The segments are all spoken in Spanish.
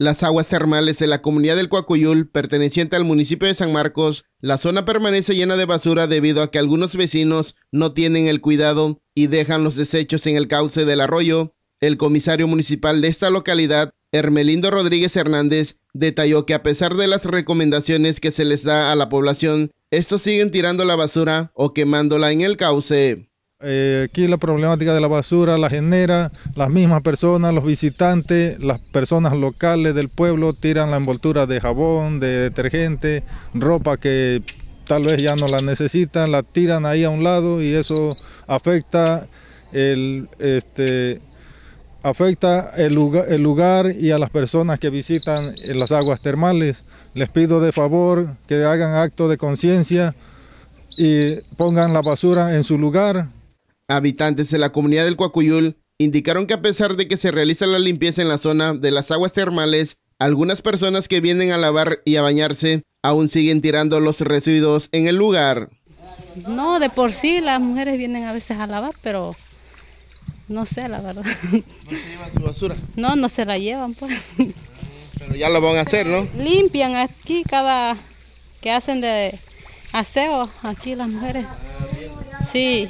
Las aguas termales de la comunidad del Coacuyul, perteneciente al municipio de San Marcos, la zona permanece llena de basura debido a que algunos vecinos no tienen el cuidado y dejan los desechos en el cauce del arroyo. El comisario municipal de esta localidad, Hermelindo Rodríguez Hernández, detalló que a pesar de las recomendaciones que se les da a la población, estos siguen tirando la basura o quemándola en el cauce. Eh, aquí la problemática de la basura la genera las mismas personas, los visitantes, las personas locales del pueblo tiran la envoltura de jabón, de detergente, ropa que tal vez ya no la necesitan, la tiran ahí a un lado y eso afecta el, este, afecta el lugar y a las personas que visitan las aguas termales. Les pido de favor que hagan acto de conciencia y pongan la basura en su lugar, Habitantes de la comunidad del Coacuyul indicaron que a pesar de que se realiza la limpieza en la zona de las aguas termales, algunas personas que vienen a lavar y a bañarse aún siguen tirando los residuos en el lugar. No, de por sí las mujeres vienen a veces a lavar, pero no sé, la verdad. ¿No se llevan su basura? No, no se la llevan, pues. Ah, pero ya lo van a hacer, ¿no? Limpian aquí cada que hacen de aseo, aquí las mujeres. Ah, sí.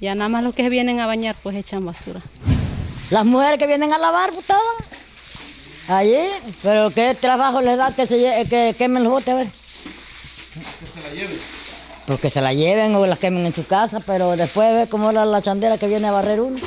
Ya nada más los que vienen a bañar pues echan basura. Las mujeres que vienen a lavar, pues allí, pero qué trabajo les da que se que quemen los botes, a ver. Que se la lleven. Pues se la lleven o las quemen en su casa, pero después ve cómo era la chandela que viene a barrer uno.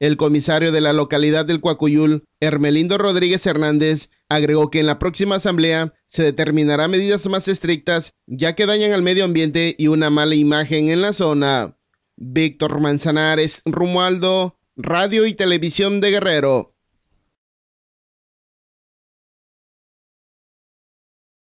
El comisario de la localidad del Cuacuyul, Hermelindo Rodríguez Hernández, agregó que en la próxima asamblea se determinará medidas más estrictas, ya que dañan al medio ambiente y una mala imagen en la zona. Víctor Manzanares, Rumualdo, Radio y Televisión de Guerrero.